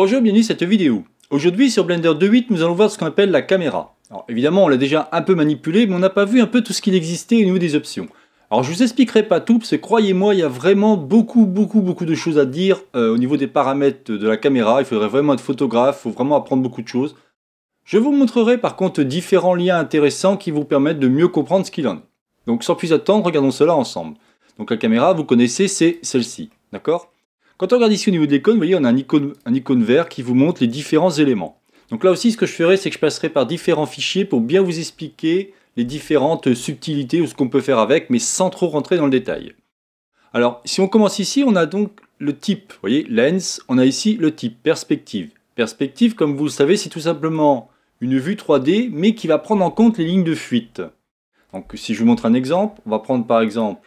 Bonjour, bienvenue cette vidéo. Aujourd'hui sur Blender 2.8, nous allons voir ce qu'on appelle la caméra. Alors évidemment, on l'a déjà un peu manipulée, mais on n'a pas vu un peu tout ce qu'il existait au niveau des options. Alors je vous expliquerai pas tout, parce que croyez-moi, il y a vraiment beaucoup, beaucoup, beaucoup de choses à dire euh, au niveau des paramètres de la caméra. Il faudrait vraiment être photographe, il faut vraiment apprendre beaucoup de choses. Je vous montrerai par contre différents liens intéressants qui vous permettent de mieux comprendre ce qu'il en est. Donc sans plus attendre, regardons cela ensemble. Donc la caméra, vous connaissez, c'est celle-ci, d'accord quand on regarde ici au niveau de l'icône, vous voyez, on a un icône, un icône vert qui vous montre les différents éléments. Donc là aussi, ce que je ferai, c'est que je passerai par différents fichiers pour bien vous expliquer les différentes subtilités ou ce qu'on peut faire avec, mais sans trop rentrer dans le détail. Alors, si on commence ici, on a donc le type, vous voyez, lens, on a ici le type, perspective. Perspective, comme vous le savez, c'est tout simplement une vue 3D, mais qui va prendre en compte les lignes de fuite. Donc si je vous montre un exemple, on va prendre par exemple...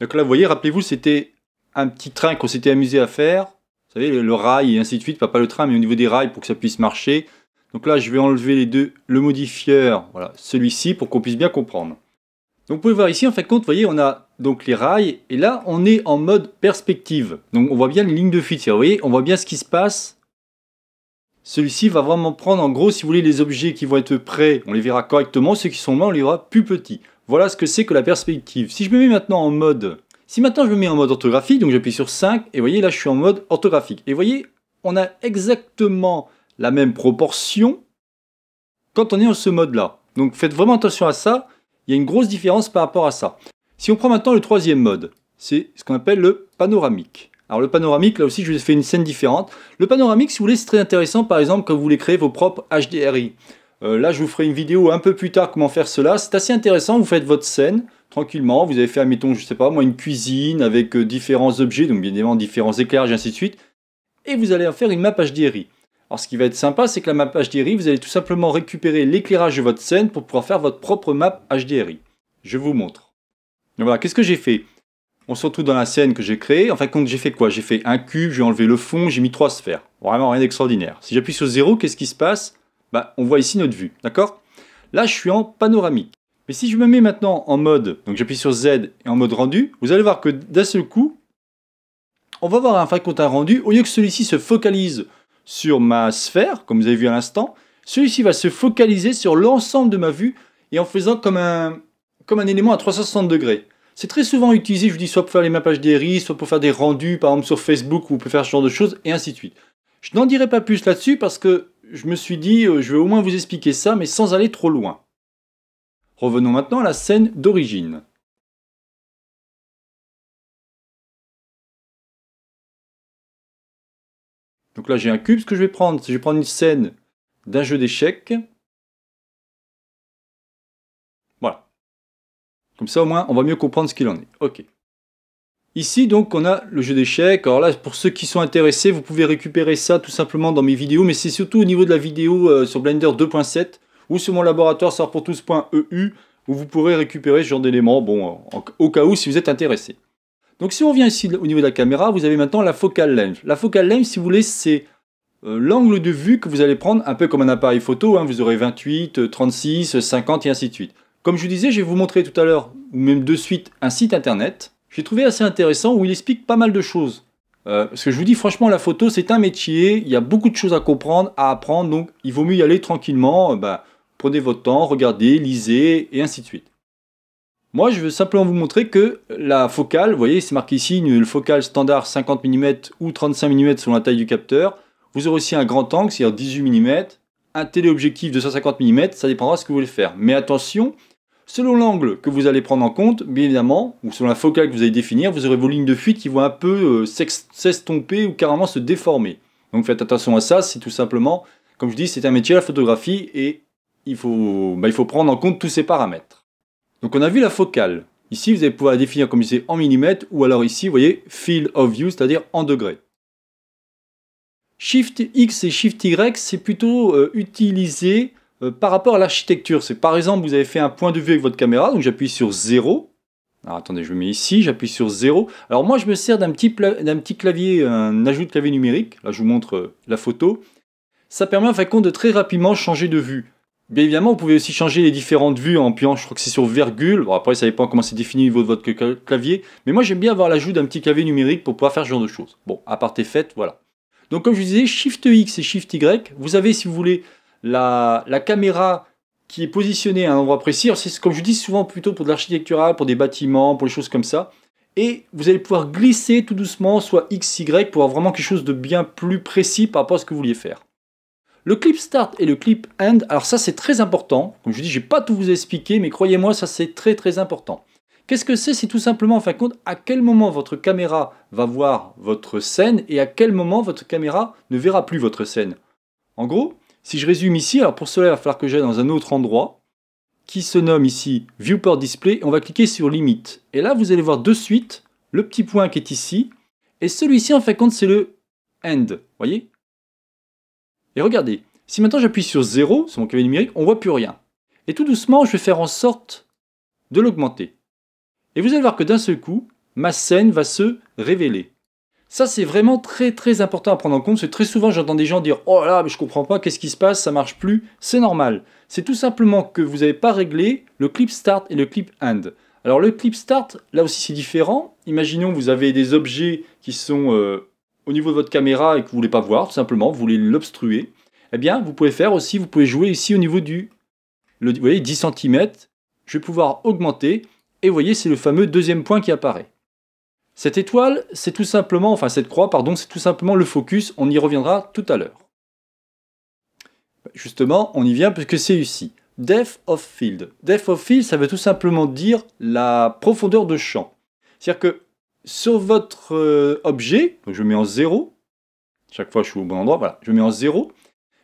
Donc là, vous voyez, rappelez-vous, c'était un petit train qu'on s'était amusé à faire. Vous savez, le rail et ainsi de suite, pas, pas le train, mais au niveau des rails pour que ça puisse marcher. Donc là, je vais enlever les deux, le modifieur, voilà, celui-ci, pour qu'on puisse bien comprendre. Donc vous pouvez voir ici, en fait, compte, vous voyez, on a donc les rails, et là, on est en mode perspective. Donc on voit bien les lignes de fuite. Vous voyez, on voit bien ce qui se passe. Celui-ci va vraiment prendre, en gros, si vous voulez, les objets qui vont être prêts, on les verra correctement. Ceux qui sont loin, on les verra plus petits. Voilà ce que c'est que la perspective. Si je me mets maintenant en mode si maintenant je me mets en mode orthographie, donc j'appuie sur 5, et vous voyez là je suis en mode orthographique. Et vous voyez, on a exactement la même proportion quand on est en ce mode-là. Donc faites vraiment attention à ça, il y a une grosse différence par rapport à ça. Si on prend maintenant le troisième mode, c'est ce qu'on appelle le panoramique. Alors le panoramique, là aussi je vous ai fait une scène différente. Le panoramique, si vous voulez, c'est très intéressant par exemple quand vous voulez créer vos propres HDRI. Euh, là je vous ferai une vidéo un peu plus tard comment faire cela. C'est assez intéressant, vous faites votre scène, tranquillement, vous avez fait, admettons, je sais pas moi, une cuisine avec euh, différents objets, donc bien évidemment différents éclairages et ainsi de suite, et vous allez en faire une map HDRI. Alors ce qui va être sympa, c'est que la map HDRI, vous allez tout simplement récupérer l'éclairage de votre scène pour pouvoir faire votre propre map HDRI. Je vous montre. Donc voilà, qu'est-ce que j'ai fait On se retrouve dans la scène que j'ai créée. En fin de compte, j'ai fait quoi J'ai fait un cube, j'ai enlevé le fond, j'ai mis trois sphères. Vraiment rien d'extraordinaire. Si j'appuie sur 0, qu'est-ce qui se passe Bah, on voit ici notre vue, d'accord Là, je suis en panoramique. Mais si je me mets maintenant en mode, donc j'appuie sur Z et en mode rendu, vous allez voir que d'un seul coup, on va avoir un un rendu. Au lieu que celui-ci se focalise sur ma sphère, comme vous avez vu à l'instant, celui-ci va se focaliser sur l'ensemble de ma vue et en faisant comme un, comme un élément à 360 degrés. C'est très souvent utilisé, je vous dis, soit pour faire les mappages DRI, soit pour faire des rendus, par exemple sur Facebook, où vous pouvez faire ce genre de choses, et ainsi de suite. Je n'en dirai pas plus là-dessus parce que je me suis dit, euh, je vais au moins vous expliquer ça, mais sans aller trop loin. Revenons maintenant à la scène d'origine. Donc là, j'ai un cube. Ce que je vais prendre, je vais prendre une scène d'un jeu d'échecs. Voilà. Comme ça, au moins, on va mieux comprendre ce qu'il en est. OK. Ici, donc, on a le jeu d'échecs. Alors là, pour ceux qui sont intéressés, vous pouvez récupérer ça tout simplement dans mes vidéos, mais c'est surtout au niveau de la vidéo euh, sur Blender 2.7 ou sur mon laboratoire sort pour tous.eu, où vous pourrez récupérer ce genre d'éléments, bon, au cas où si vous êtes intéressé. Donc si on revient ici au niveau de la caméra, vous avez maintenant la focal length. La focal length, si vous voulez, c'est euh, l'angle de vue que vous allez prendre, un peu comme un appareil photo, hein. vous aurez 28, 36, 50 et ainsi de suite. Comme je vous disais, je vais vous montrer tout à l'heure, ou même de suite, un site internet. J'ai trouvé assez intéressant où il explique pas mal de choses. parce euh, que je vous dis franchement, la photo c'est un métier, il y a beaucoup de choses à comprendre, à apprendre, donc il vaut mieux y aller tranquillement. Euh, bah, Prenez votre temps, regardez, lisez, et ainsi de suite. Moi, je veux simplement vous montrer que la focale, vous voyez, c'est marqué ici, une focale standard 50 mm ou 35 mm selon la taille du capteur. Vous aurez aussi un grand angle, c'est-à-dire 18 mm, un téléobjectif de 150 mm, ça dépendra de ce que vous voulez faire. Mais attention, selon l'angle que vous allez prendre en compte, bien évidemment, ou selon la focale que vous allez définir, vous aurez vos lignes de fuite qui vont un peu euh, s'estomper ou carrément se déformer. Donc faites attention à ça, c'est tout simplement, comme je dis, c'est un métier, la photographie, et il faut, bah, il faut prendre en compte tous ces paramètres. Donc on a vu la focale. Ici, vous allez pouvoir la définir comme c'est en millimètres ou alors ici, vous voyez, field of view, c'est-à-dire en degrés. Shift X et Shift Y, c'est plutôt euh, utilisé euh, par rapport à l'architecture. C'est par exemple, vous avez fait un point de vue avec votre caméra, donc j'appuie sur 0. Alors, attendez, je me mets ici, j'appuie sur 0. Alors moi, je me sers d'un petit, clavier, un ajout de clavier numérique. Là, je vous montre euh, la photo. Ça permet en fin de de très rapidement changer de vue. Bien évidemment, vous pouvez aussi changer les différentes vues en appuyant, je crois que c'est sur virgule. Bon, après, ça dépend comment c'est défini au niveau de votre clavier. Mais moi, j'aime bien avoir l'ajout d'un petit clavier numérique pour pouvoir faire ce genre de choses. Bon, à part tes fêtes, voilà. Donc, comme je vous disais, Shift X et Shift Y, vous avez, si vous voulez, la, caméra qui est positionnée à un endroit précis. C'est comme je dis souvent plutôt pour de l'architectural, pour des bâtiments, pour les choses comme ça. Et vous allez pouvoir glisser tout doucement, soit X, Y, pour avoir vraiment quelque chose de bien plus précis par rapport à ce que vous vouliez faire. Le clip start et le clip end, alors ça c'est très important. Comme je dis, je j'ai pas tout vous expliquer, mais croyez-moi, ça c'est très très important. Qu'est-ce que c'est C'est tout simplement, en fin de compte, à quel moment votre caméra va voir votre scène et à quel moment votre caméra ne verra plus votre scène. En gros, si je résume ici, alors pour cela, il va falloir que j'aille dans un autre endroit qui se nomme ici Viewport Display. on va cliquer sur Limite. Et là, vous allez voir de suite le petit point qui est ici. Et celui-ci, en fin de compte, c'est le End. voyez et regardez, si maintenant j'appuie sur 0 sur mon clavier numérique, on voit plus rien. Et tout doucement, je vais faire en sorte de l'augmenter. Et vous allez voir que d'un seul coup, ma scène va se révéler. Ça, c'est vraiment très très important à prendre en compte, parce très souvent j'entends des gens dire Oh là, mais je comprends pas, qu'est-ce qui se passe, ça marche plus. C'est normal. C'est tout simplement que vous n'avez pas réglé le clip start et le clip end. Alors, le clip start, là aussi, c'est différent. Imaginons vous avez des objets qui sont euh, au niveau de votre caméra et que vous voulez pas voir, tout simplement, vous voulez l'obstruer, eh bien, vous pouvez faire aussi, vous pouvez jouer ici au niveau du, vous voyez, 10 cm. Je vais pouvoir augmenter et vous voyez, c'est le fameux deuxième point qui apparaît. Cette étoile, c'est tout simplement, enfin cette croix, pardon, c'est tout simplement le focus, on y reviendra tout à l'heure. Justement, on y vient puisque c'est ici. Depth of field. Depth of field, ça veut tout simplement dire la profondeur de champ. C'est-à-dire que sur votre euh, objet, je mets en 0, chaque fois je suis au bon endroit, voilà, je mets en 0,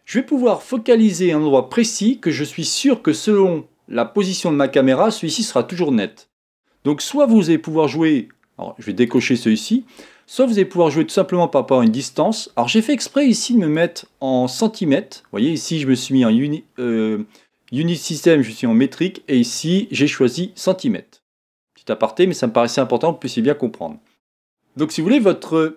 je vais pouvoir focaliser un endroit précis que je suis sûr que selon la position de ma caméra, celui-ci sera toujours net. Donc soit vous allez pouvoir jouer, alors je vais décocher celui-ci, soit vous allez pouvoir jouer tout simplement par rapport à une distance. Alors j'ai fait exprès ici de me mettre en centimètres, vous voyez ici je me suis mis en unit euh, system, je suis en métrique, et ici j'ai choisi centimètres aparté, mais ça me paraissait important que vous puissiez bien comprendre. Donc si vous voulez, votre...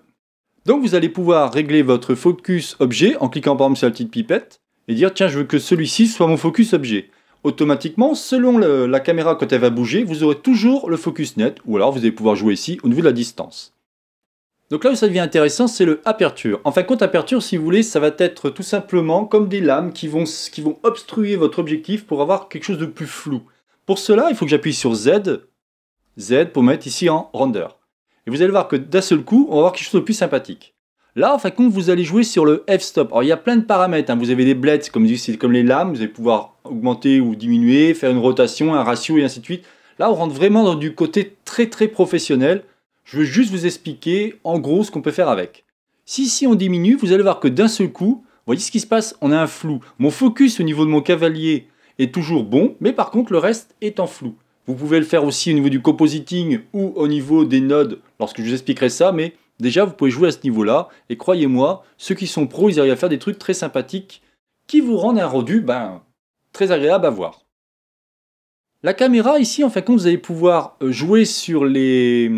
Donc vous allez pouvoir régler votre focus objet en cliquant par exemple sur la petite pipette et dire tiens je veux que celui-ci soit mon focus objet. Automatiquement, selon la caméra quand elle va bouger, vous aurez toujours le focus net ou alors vous allez pouvoir jouer ici au niveau de la distance. Donc là où ça devient intéressant, c'est le aperture. En fin compte, aperture, si vous voulez, ça va être tout simplement comme des lames qui vont, qui vont obstruer votre objectif pour avoir quelque chose de plus flou. Pour cela, il faut que j'appuie sur Z Z pour mettre ici en render. Et vous allez voir que d'un seul coup, on va voir quelque chose de plus sympathique. Là, en fin de compte, vous allez jouer sur le f-stop. Alors, il y a plein de paramètres. Hein. Vous avez des Blades, comme, comme les lames. Vous allez pouvoir augmenter ou diminuer, faire une rotation, un ratio et ainsi de suite. Là, on rentre vraiment dans du côté très très professionnel. Je veux juste vous expliquer en gros ce qu'on peut faire avec. Si ici on diminue, vous allez voir que d'un seul coup, voyez ce qui se passe, on a un flou. Mon focus au niveau de mon cavalier est toujours bon, mais par contre le reste est en flou. Vous pouvez le faire aussi au niveau du compositing ou au niveau des nodes lorsque je vous expliquerai ça, mais déjà vous pouvez jouer à ce niveau-là. Et croyez-moi, ceux qui sont pros, ils arrivent à faire des trucs très sympathiques qui vous rendent un rendu ben, très agréable à voir. La caméra ici, en fin de compte, vous allez pouvoir euh, jouer sur les,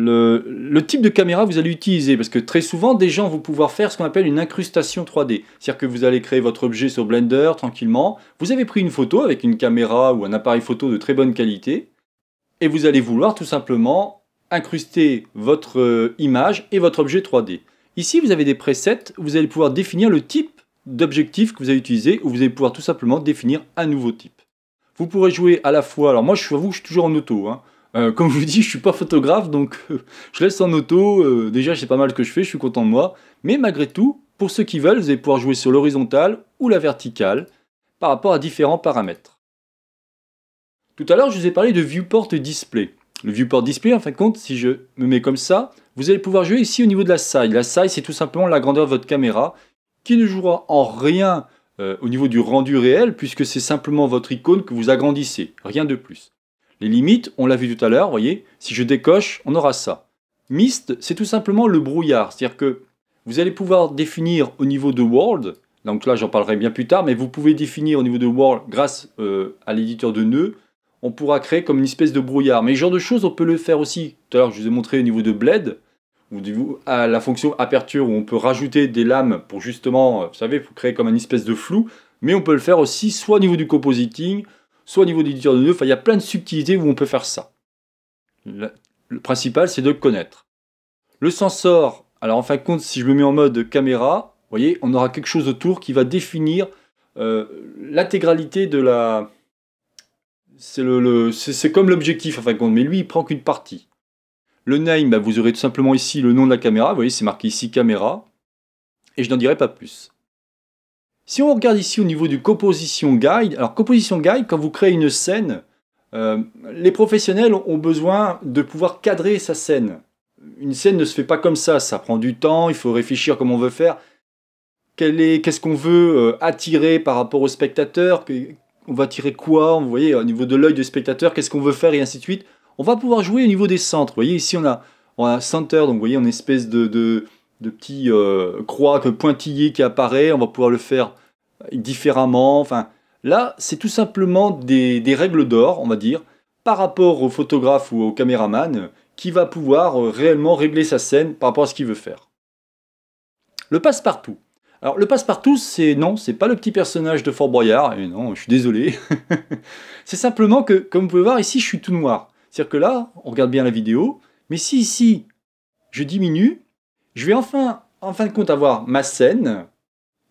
le, type de caméra que vous allez utiliser, parce que très souvent, des gens vont pouvoir faire ce qu'on appelle une incrustation 3D. C'est-à-dire que vous allez créer votre objet sur Blender tranquillement, vous avez pris une photo avec une caméra ou un appareil photo de très bonne qualité, et vous allez vouloir tout simplement incruster votre euh, image et votre objet 3D. Ici, vous avez des presets, vous allez pouvoir définir le type d'objectif que vous allez utiliser, ou vous allez pouvoir tout simplement définir un nouveau type. Vous pourrez jouer à la fois, alors moi je vous avoue que je suis toujours en auto, hein. Euh, comme je vous dis, je suis pas photographe, donc euh, je laisse en auto. Euh, déjà, c'est pas mal ce que je fais, je suis content de moi. Mais malgré tout, pour ceux qui veulent, vous allez pouvoir jouer sur l'horizontale ou la verticale par rapport à différents paramètres. Tout à l'heure, je vous ai parlé de viewport display. Le viewport display, en fin de compte, si je me mets comme ça, vous allez pouvoir jouer ici au niveau de la size. La size, c'est tout simplement la grandeur de votre caméra qui ne jouera en rien au niveau du rendu réel puisque c'est simplement votre icône que vous agrandissez, rien de plus. Les limites, on l'a vu tout à l'heure, voyez, si je décoche, on aura ça. Mist, c'est tout simplement le brouillard, c'est-à-dire que vous allez pouvoir définir au niveau de World, donc là j'en parlerai bien plus tard, mais vous pouvez définir au niveau de World grâce euh, à l'éditeur de nœuds, on pourra créer comme une espèce de brouillard. Mais ce genre de choses, on peut le faire aussi. Tout à l'heure, je vous ai montré au niveau de Blade, à la fonction aperture où on peut rajouter des lames pour justement, euh, vous savez, pour créer comme une espèce de flou. Mais on peut le faire aussi soit au niveau du compositing, soit au niveau du de neuf, il y a plein de subtilités où on peut faire ça. Le, principal, c'est de le connaître. Le sensor, alors en fin de compte, si je me mets en mode caméra, vous voyez, on aura quelque chose autour qui va définir euh, l'intégralité de la. C'est le, c'est comme l'objectif en fin de compte, mais lui, il prend qu'une partie. Le name, bah, vous aurez tout simplement ici le nom de la caméra. Vous voyez, c'est marqué ici caméra. Et je n'en dirai pas plus. Si on regarde ici au niveau du composition guide, alors composition guide, quand vous créez une scène, euh, les professionnels ont besoin de pouvoir cadrer sa scène. Une scène ne se fait pas comme ça, ça prend du temps, il faut réfléchir comment on veut faire, qu'est-ce qu'on veut euh, attirer par rapport au spectateur, on va attirer quoi, vous voyez, au niveau de l'œil du spectateur, qu'est-ce qu'on veut faire et ainsi de suite. On va pouvoir jouer au niveau des centres, vous voyez, ici on a, on a un center, donc vous voyez, une espèce de de petits euh, croix croix pointillés qui apparaît, on va pouvoir le faire différemment. Enfin, là, c'est tout simplement des, règles d'or, on va dire, par rapport au photographe ou au caméraman qui va pouvoir euh, réellement régler sa scène par rapport à ce qu'il veut faire. Le passe-partout. Alors le passe-partout, c'est non, c'est pas le petit personnage de Fort Boyard, et non, je suis désolé. c'est simplement que, comme vous pouvez voir, ici je suis tout noir. C'est-à-dire que là, on regarde bien la vidéo, mais si ici je diminue, je vais enfin, en fin de compte, avoir ma scène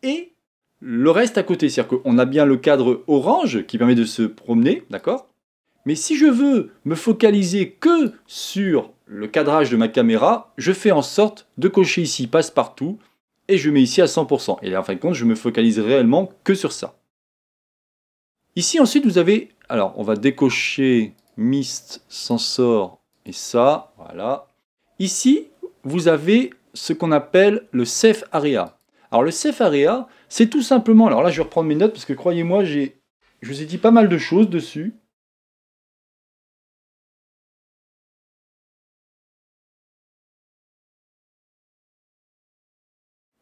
et le reste à côté. C'est-à-dire qu'on a bien le cadre orange qui permet de se promener, d'accord Mais si je veux me focaliser que sur le cadrage de ma caméra, je fais en sorte de cocher ici passe-partout et je mets ici à 100%. Et en fin de compte, je me focalise réellement que sur ça. Ici, ensuite, vous avez... Alors, on va décocher Mist, Sensor et ça, voilà. Ici, vous avez ce qu'on appelle le safe area. Alors le safe area, c'est tout simplement, alors là je vais reprendre mes notes parce que croyez-moi, je vous ai dit pas mal de choses dessus.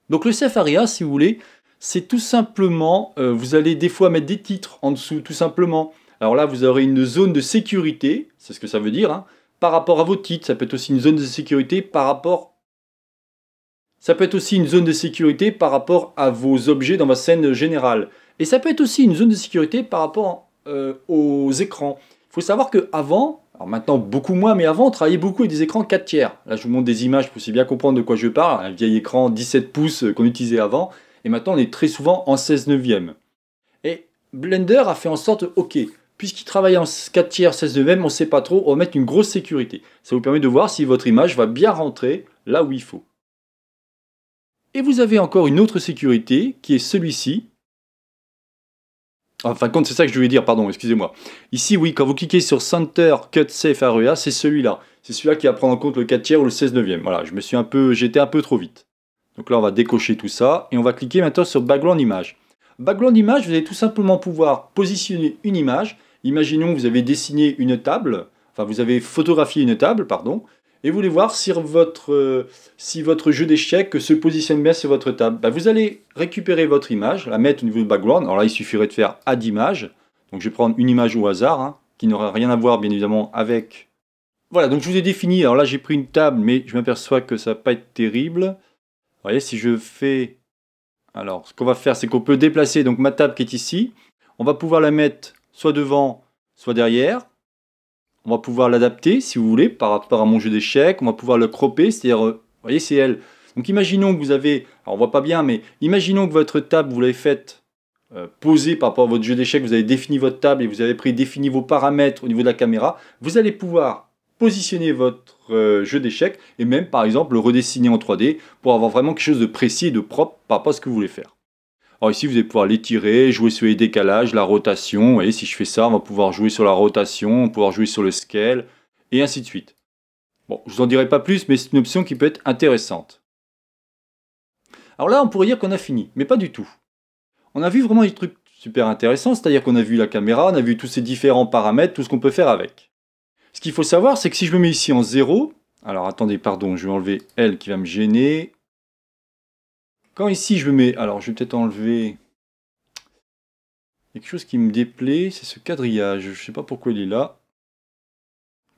Donc le safe area, si vous voulez, c'est tout simplement, euh, vous allez des fois mettre des titres en dessous, tout simplement. Alors là, vous aurez une zone de sécurité, c'est ce que ça veut dire, hein, par rapport à vos titres. Ça peut être aussi une zone de sécurité par rapport ça peut être aussi une zone de sécurité par rapport à vos objets dans votre scène générale. Et ça peut être aussi une zone de sécurité par rapport euh, aux écrans. Il faut savoir qu'avant, alors maintenant beaucoup moins, mais avant on travaillait beaucoup avec des écrans 4 tiers. Là je vous montre des images pour bien comprendre de quoi je parle. Un vieil écran 17 pouces euh, qu'on utilisait avant. Et maintenant on est très souvent en 16 neuvième. Et Blender a fait en sorte, ok, puisqu'il travaille en 4 tiers 16 neuvième, on ne sait pas trop, on va mettre une grosse sécurité. Ça vous permet de voir si votre image va bien rentrer là où il faut. Et vous avez encore une autre sécurité qui est celui-ci. Enfin, c'est ça que je voulais dire, pardon, excusez-moi. Ici, oui, quand vous cliquez sur Center Cut Safe Area, c'est celui-là. C'est celui-là qui va prendre en compte le 4 tiers ou le 16 neuvième. Voilà, je me suis un peu, j'étais un peu trop vite. Donc là, on va décocher tout ça et on va cliquer maintenant sur Background Image. Background Image, vous allez tout simplement pouvoir positionner une image. Imaginons que vous avez dessiné une table, enfin vous avez photographié une table, pardon, et vous voulez voir euh, si votre, jeu d'échecs se positionne bien sur votre table. Bah, vous allez récupérer votre image, la mettre au niveau de background. Alors là, il suffirait de faire add image. Donc je vais prendre une image au hasard, hein, qui n'aura rien à voir bien évidemment avec... Voilà, donc je vous ai défini. Alors là, j'ai pris une table, mais je m'aperçois que ça va pas être terrible. Vous voyez, si je fais... Alors, ce qu'on va faire, c'est qu'on peut déplacer donc ma table qui est ici. On va pouvoir la mettre soit devant, soit derrière on va pouvoir l'adapter, si vous voulez, par rapport à mon jeu d'échecs, on va pouvoir le cropper, c'est-à-dire, euh, vous voyez, c'est elle. Donc imaginons que vous avez, alors on voit pas bien, mais imaginons que votre table, vous l'avez faite euh, poser par rapport à votre jeu d'échecs, vous avez défini votre table et vous avez pris défini vos paramètres au niveau de la caméra, vous allez pouvoir positionner votre euh, jeu d'échecs et même par exemple le redessiner en 3D pour avoir vraiment quelque chose de précis et de propre par rapport à ce que vous voulez faire. Alors ah, ici, vous allez pouvoir l'étirer, jouer sur les décalages, la rotation. Et si je fais ça, on va pouvoir jouer sur la rotation, on va pouvoir jouer sur le scale, et ainsi de suite. Bon, je vous en dirai pas plus, mais c'est une option qui peut être intéressante. Alors là, on pourrait dire qu'on a fini, mais pas du tout. On a vu vraiment des trucs super intéressants, c'est-à-dire qu'on a vu la caméra, on a vu tous ces différents paramètres, tout ce qu'on peut faire avec. Ce qu'il faut savoir, c'est que si je me mets ici en 0, alors attendez, pardon, je vais enlever L qui va me gêner, quand ici je mets, alors je vais peut-être enlever quelque chose qui me déplaît, c'est ce quadrillage. Je ne sais pas pourquoi il est là.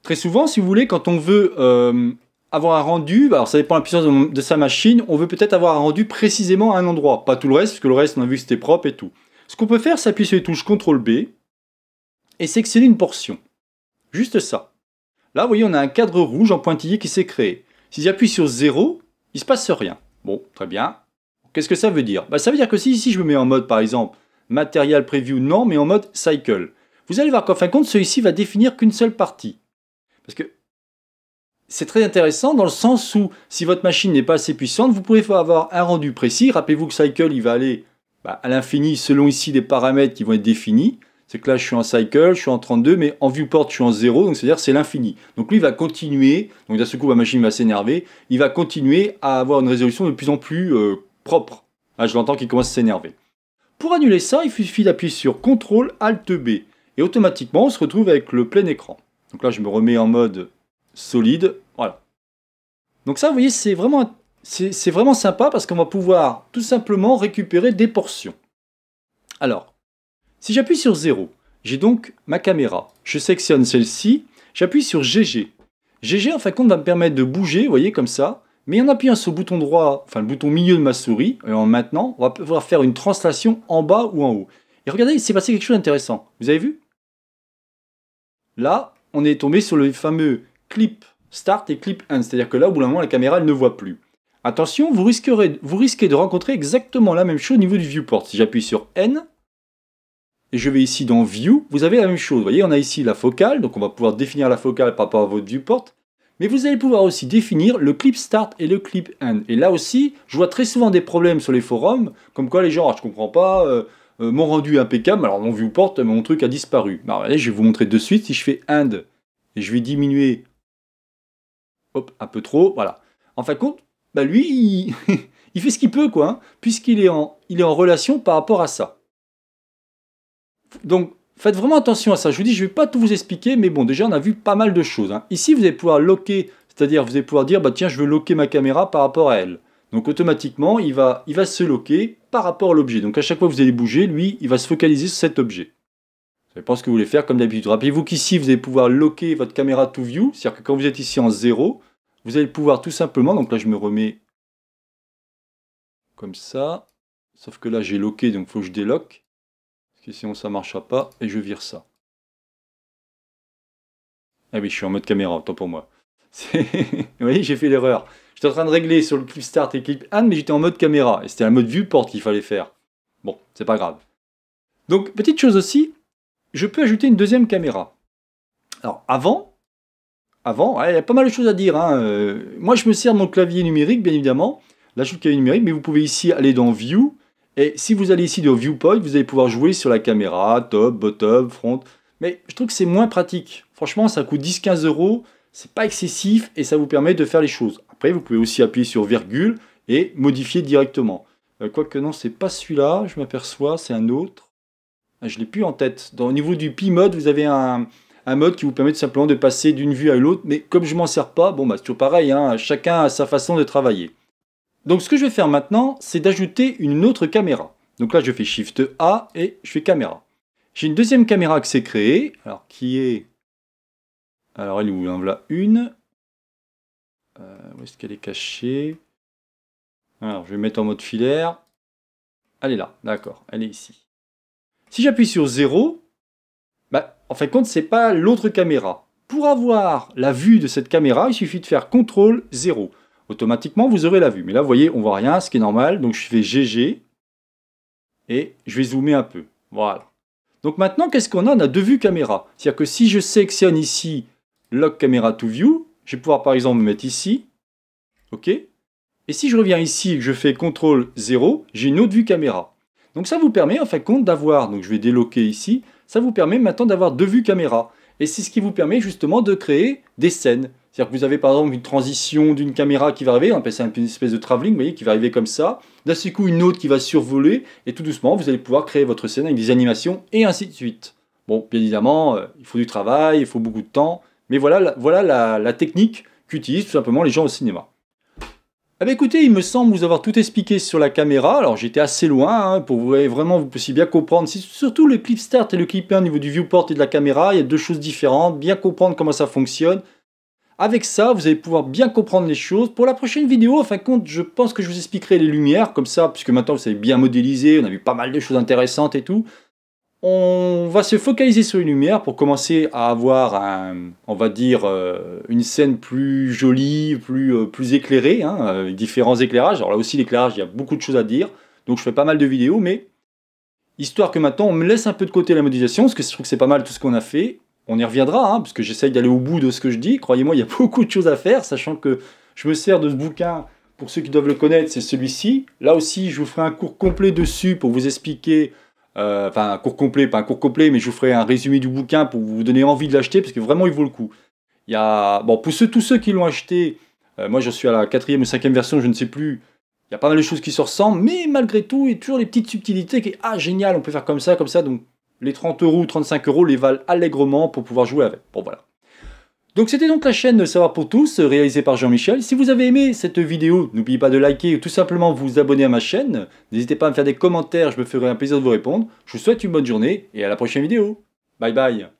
Très souvent, si vous voulez, quand on veut euh, avoir un rendu, bah, alors ça dépend de la puissance de, sa machine, on veut peut-être avoir un rendu précisément à un endroit. Pas tout le reste, parce que le reste, on a vu que c'était propre et tout. Ce qu'on peut faire, c'est appuyer sur les touches CTRL B et sélectionner une portion. Juste ça. Là, vous voyez, on a un cadre rouge en pointillé qui s'est créé. Si j'appuie sur 0, il ne se passe rien. Bon, très bien. Qu'est-ce que ça veut dire bah, Ça veut dire que si ici je me mets en mode par exemple Material Preview non, mais en mode Cycle, vous allez voir qu'en fin de compte celui-ci va définir qu'une seule partie. Parce que c'est très intéressant dans le sens où si votre machine n'est pas assez puissante, vous pouvez avoir un rendu précis. Rappelez-vous que Cycle, il va aller bah, à l'infini selon ici les paramètres qui vont être définis. C'est que là, je suis en cycle, je suis en 32, mais en viewport, je suis en 0, donc c'est-à-dire c'est l'infini. Donc lui, il va continuer, donc d'un seul coup, ma machine va s'énerver, il va continuer à avoir une résolution de plus en plus euh, ah, je l'entends qui commence à s'énerver. Pour annuler ça, il suffit d'appuyer sur CTRL ALT B et automatiquement on se retrouve avec le plein écran. Donc là je me remets en mode solide, voilà. Donc ça vous voyez c'est vraiment, c'est vraiment sympa parce qu'on va pouvoir tout simplement récupérer des portions. Alors, si j'appuie sur 0, j'ai donc ma caméra. Je sélectionne celle-ci, j'appuie sur GG. GG en fin de compte va me permettre de bouger, vous voyez comme ça, mais en appuyant sur le bouton droit, enfin le bouton milieu de ma souris, et en maintenant, on va pouvoir faire une translation en bas ou en haut. Et regardez, il s'est passé quelque chose d'intéressant. Vous avez vu Là, on est tombé sur le fameux clip start et clip end, c'est-à-dire que là, au bout d'un moment, la caméra ne voit plus. Attention, vous, risquerez, vous risquez de rencontrer exactement la même chose au niveau du viewport. Si j'appuie sur N, et je vais ici dans View, vous avez la même chose. Vous voyez, on a ici la focale, donc on va pouvoir définir la focale par rapport à votre viewport. Mais vous allez pouvoir aussi définir le clip start et le clip end. Et là aussi, je vois très souvent des problèmes sur les forums, comme quoi les gens, je ah, je comprends pas, euh, euh, mon rendu est impeccable, alors mon viewport, mon truc a disparu. Bah, allez, je vais vous montrer de suite, si je fais end, et je vais diminuer, hop, un peu trop, voilà. En fin de compte, bah lui, il, fait ce qu'il peut, quoi, hein, puisqu'il est, est en relation par rapport à ça. Donc, Faites vraiment attention à ça. Je vous dis, je ne vais pas tout vous expliquer, mais bon, déjà, on a vu pas mal de choses. Hein. Ici, vous allez pouvoir loquer, c'est-à-dire vous allez pouvoir dire, bah tiens, je veux loquer ma caméra par rapport à elle. Donc automatiquement, il va, il va se loquer par rapport à l'objet. Donc à chaque fois que vous allez bouger, lui, il va se focaliser sur cet objet. Ça dépend ce que vous voulez faire comme d'habitude. Rappelez-vous qu'ici, vous allez pouvoir loquer votre caméra to view, c'est-à-dire que quand vous êtes ici en zéro, vous allez pouvoir tout simplement, donc là je me remets comme ça, sauf que là j'ai loqué, donc il faut que je déloque sinon ça marchera pas et je vire ça. Ah oui, je suis en mode caméra, autant pour moi. Vous voyez, j'ai fait l'erreur. J'étais en train de régler sur le clip start et clip end mais j'étais en mode caméra. Et c'était un mode viewport qu'il fallait faire. Bon, c'est pas grave. Donc, petite chose aussi, je peux ajouter une deuxième caméra. Alors, avant, avant, il y a pas mal de choses à dire. Hein. Euh, moi, je me sers de mon clavier numérique, bien évidemment. Là, je le clavier numérique, mais vous pouvez ici aller dans View, et si vous allez ici de Viewpoint, vous allez pouvoir jouer sur la caméra, top, bottom, front. Mais je trouve que c'est moins pratique. Franchement, ça coûte 10-15 euros, c'est pas excessif et ça vous permet de faire les choses. Après, vous pouvez aussi appuyer sur virgule et modifier directement. Euh, quoique non, c'est pas celui-là, je m'aperçois, c'est un autre. Ah, je l'ai plus en tête. Dans, au niveau du pi mode, vous avez un, mode qui vous permet tout simplement de passer d'une vue à l'autre. Mais comme je m'en sers pas, bon bah, c'est toujours pareil, hein. chacun a sa façon de travailler. Donc ce que je vais faire maintenant, c'est d'ajouter une autre caméra. Donc là, je fais Shift A et je fais caméra. J'ai une deuxième caméra qui s'est créée, alors qui est... Alors elle est où Voilà une. Euh, où est-ce qu'elle est cachée Alors je vais mettre en mode filaire. Elle est là, d'accord, elle est ici. Si j'appuie sur 0, bah, en fin de compte, n'est pas l'autre caméra. Pour avoir la vue de cette caméra, il suffit de faire CTRL 0 automatiquement vous aurez la vue. Mais là, vous voyez, on voit rien, ce qui est normal. Donc je fais GG et je vais zoomer un peu. Voilà. Donc maintenant, qu'est-ce qu'on a On a deux vues caméra. C'est-à-dire que si je sélectionne ici Lock Camera to View, je vais pouvoir par exemple me mettre ici. OK Et si je reviens ici je fais CTRL 0, j'ai une autre vue caméra. Donc ça vous permet en fin de compte d'avoir, donc je vais déloquer ici, ça vous permet maintenant d'avoir deux vues caméra. Et c'est ce qui vous permet justement de créer des scènes. C'est-à-dire que vous avez par exemple une transition d'une caméra qui va arriver, on appelle ça une espèce de travelling, vous voyez, qui va arriver comme ça. D'un seul coup, une autre qui va survoler, et tout doucement, vous allez pouvoir créer votre scène avec des animations, et ainsi de suite. Bon, bien évidemment, euh, il faut du travail, il faut beaucoup de temps, mais voilà, la, voilà la, technique qu'utilisent tout simplement les gens au cinéma. Ah bah écoutez, il me semble vous avoir tout expliqué sur la caméra, alors j'étais assez loin hein, pour que vraiment vous puissiez bien comprendre, si, surtout le clip start et le clip 1 au niveau du viewport et de la caméra, il y a deux choses différentes, bien comprendre comment ça fonctionne, avec ça, vous allez pouvoir bien comprendre les choses. Pour la prochaine vidéo, en fin de compte, je pense que je vous expliquerai les lumières, comme ça, puisque maintenant vous savez bien modéliser, on a vu pas mal de choses intéressantes et tout. On va se focaliser sur les lumières pour commencer à avoir, on va dire, euh, une scène plus jolie, plus, euh, plus éclairée, hein, différents éclairages. Alors là aussi, l'éclairage, il y a beaucoup de choses à dire, donc je fais pas mal de vidéos, mais histoire que maintenant on me laisse un peu de côté la modélisation, parce que je trouve que c'est pas mal tout ce qu'on a fait, on y reviendra, hein, parce que j'essaye d'aller au bout de ce que je dis. Croyez-moi, il y a beaucoup de choses à faire, sachant que je me sers de ce bouquin, pour ceux qui doivent le connaître, c'est celui-ci. Là aussi, je vous ferai un cours complet dessus pour vous expliquer, euh, enfin un cours complet, pas un cours complet, mais je vous ferai un résumé du bouquin pour vous donner envie de l'acheter, parce que vraiment, il vaut le coup. Il y a, bon, pour ceux, tous ceux qui l'ont acheté, euh, moi je suis à la quatrième ou cinquième version, je ne sais plus, il y a pas mal de choses qui se ressemblent, mais malgré tout, il y a toujours les petites subtilités qui, ah génial, on peut faire comme ça, comme ça, donc les 30 euros ou 35 euros les valent allègrement pour pouvoir jouer avec. Bon voilà. Donc c'était donc la chaîne de Savoir pour tous, réalisée par Jean-Michel. Si vous avez aimé cette vidéo, n'oubliez pas de liker ou tout simplement vous abonner à ma chaîne. N'hésitez pas à me faire des commentaires, je me ferai un plaisir de vous répondre. Je vous souhaite une bonne journée et à la prochaine vidéo. Bye bye